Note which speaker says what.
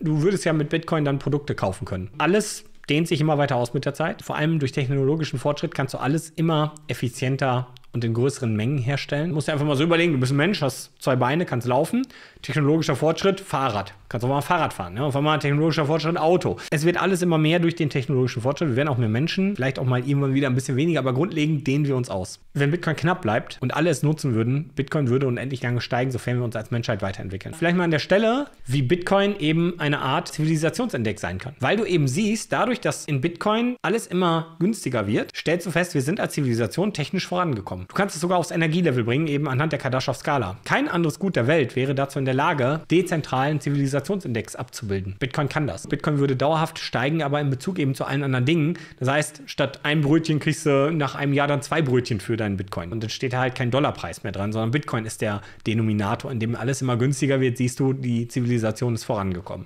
Speaker 1: Du würdest ja mit Bitcoin dann Produkte kaufen können. Alles dehnt sich immer weiter aus mit der Zeit. Vor allem durch technologischen Fortschritt kannst du alles immer effizienter und in größeren Mengen herstellen. Du musst dir einfach mal so überlegen, du bist ein Mensch, hast zwei Beine, kannst laufen technologischer Fortschritt, Fahrrad. Kannst auch mal Fahrrad fahren. Ne? Auf einmal technologischer Fortschritt, Auto. Es wird alles immer mehr durch den technologischen Fortschritt. Wir werden auch mehr Menschen, vielleicht auch mal irgendwann wieder ein bisschen weniger, aber grundlegend dehnen wir uns aus. Wenn Bitcoin knapp bleibt und alle es nutzen würden, Bitcoin würde unendlich lange steigen, sofern wir uns als Menschheit weiterentwickeln. Vielleicht mal an der Stelle, wie Bitcoin eben eine Art Zivilisationsindex sein kann. Weil du eben siehst, dadurch, dass in Bitcoin alles immer günstiger wird, stellst du fest, wir sind als Zivilisation technisch vorangekommen. Du kannst es sogar aufs Energielevel bringen, eben anhand der Kardaschow-Skala. Kein anderes Gut der Welt wäre dazu in der der Lage, dezentralen Zivilisationsindex abzubilden. Bitcoin kann das. Bitcoin würde dauerhaft steigen, aber in Bezug eben zu allen anderen Dingen. Das heißt, statt ein Brötchen kriegst du nach einem Jahr dann zwei Brötchen für deinen Bitcoin. Und dann steht da halt kein Dollarpreis mehr dran, sondern Bitcoin ist der Denominator, in dem alles immer günstiger wird. Siehst du, die Zivilisation ist vorangekommen.